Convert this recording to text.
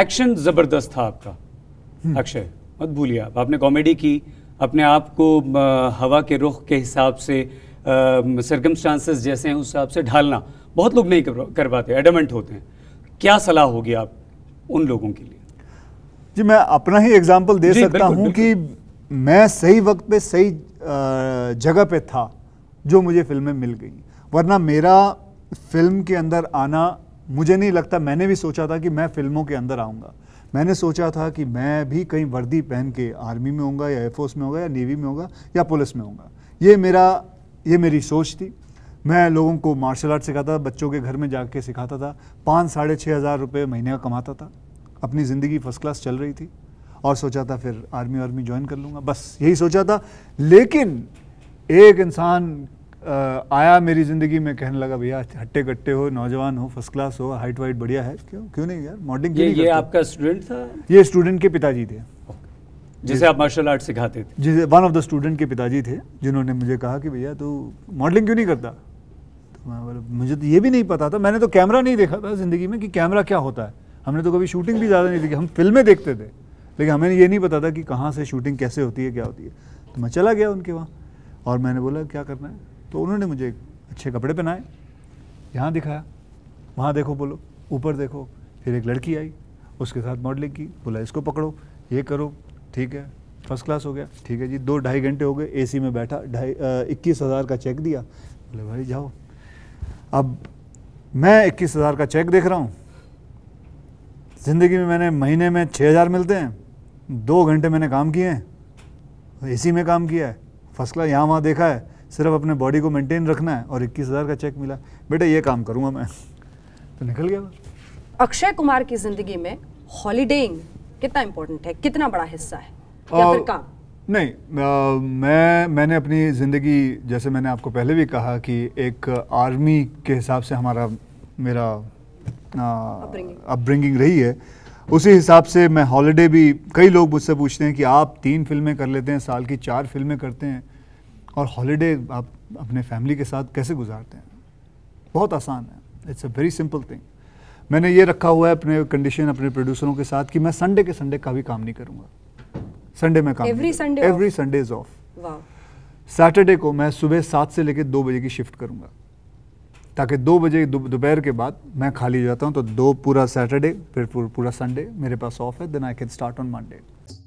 Action ज़बरदस्त था आपका हम्म। अक्षय मत भूलिए आप आपने कॉमेडी की अपने आप को हवा के रुख के हिसाब से सरगम चांसेस जैसे हैं उस हिसाब से ढालना बहुत लोग नहीं कर पाते एडमेंट होते हैं क्या सलाह होगी आप उन लोगों के लिए जी मैं अपना ही एग्जाम्पल दे सकता हूँ कि मैं सही वक्त पे सही जगह पे था जो मुझे फिल्में मिल गई वरना मेरा फिल्म के अंदर आना मुझे नहीं लगता मैंने भी सोचा था कि मैं फिल्मों के अंदर आऊँगा मैंने सोचा था कि मैं भी कहीं वर्दी पहन के आर्मी में होगा या एयरफोर्स में होगा या नेवी में होगा या पुलिस में होगा ये मेरा ये मेरी सोच थी मैं लोगों को मार्शल आर्ट सिखाता था बच्चों के घर में जाके सिखाता था पाँच साढ़े छः हज़ार रुपये महीने का कमाता था अपनी ज़िंदगी फर्स्ट क्लास चल रही थी और सोचा था फिर आर्मी आर्मी ज्वाइन कर लूँगा बस यही सोचा था लेकिन एक इंसान आया मेरी ज़िंदगी में कहने लगा भैया हट्टे कट्टे हो नौजवान हो फर्स्ट क्लास हो हाइट वाइट बढ़िया है क्यों क्यों नहीं यार मॉडलिंग ये, ये आपका स्टूडेंट था ये स्टूडेंट के पिताजी थे जिसे आप मार्शल आर्ट सिखाते थे जिसे वन ऑफ द स्टूडेंट के पिताजी थे जिन्होंने मुझे कहा कि भैया तू मॉडलिंग क्यों नहीं करता तो मैं बोला मुझे तो ये भी नहीं पता था मैंने तो कैमरा नहीं देखा था ज़िंदगी में कि कैमरा क्या होता है हमने तो कभी शूटिंग भी ज़्यादा नहीं देखी हम फिल्में देखते थे लेकिन हमें ये नहीं पता था कि कहाँ से शूटिंग कैसे होती है क्या होती है तो मैं चला गया उनके वहाँ और मैंने बोला क्या करना है तो उन्होंने मुझे अच्छे कपड़े पहनाए यहाँ दिखाया वहाँ देखो बोलो ऊपर देखो फिर एक लड़की आई उसके साथ मॉडलिंग की बोला इसको पकड़ो ये करो ठीक है फर्स्ट क्लास हो गया ठीक है जी दो ढाई घंटे हो गए एसी में बैठा ढाई इक्कीस हज़ार का चेक दिया बोले भाई जाओ अब मैं इक्कीस हज़ार का चेक देख रहा हूँ ज़िंदगी में मैंने महीने में छः हज़ार मिलते हैं दो घंटे मैंने काम किए हैं ए में काम किया है फर्स्ट क्लास यहाँ वहाँ देखा है सिर्फ अपने बॉडी को मेंटेन रखना है और इक्कीस हज़ार का चेक मिला बेटा ये काम करूंगा मैं तो निकल गया अक्षय कुमार की ज़िंदगी में हॉलीडे कितना इम्पोर्टेंट है कितना बड़ा हिस्सा है या फिर काम नहीं आ, मैं मैंने अपनी ज़िंदगी जैसे मैंने आपको पहले भी कहा कि एक आर्मी के हिसाब से हमारा मेरा अपब्रिंगिंग रही है उसी हिसाब से मैं हॉलिडे भी कई लोग मुझसे पूछते हैं कि आप तीन फिल्में कर लेते हैं साल की चार फिल्में करते हैं और हॉलीडे आप अपने फैमिली के साथ कैसे गुजारते हैं बहुत आसान है it's a very simple thing मैंने ये रखा हुआ है अपने कंडीशन अपने प्रोड्यूसरों के साथ कि मैं संडे के संडे का भी काम नहीं करूँगा संडे में काम every Sunday is off Saturday को मैं सुबह सात से लेकर दो बजे की शिफ्ट करूँगा ताकि दो बजे दोपहर के बाद मैं खाली जाता हूँ तो दो पूरा सैटरडे फिर पूरा संडे मेरे पास ऑफ है then I can start on Monday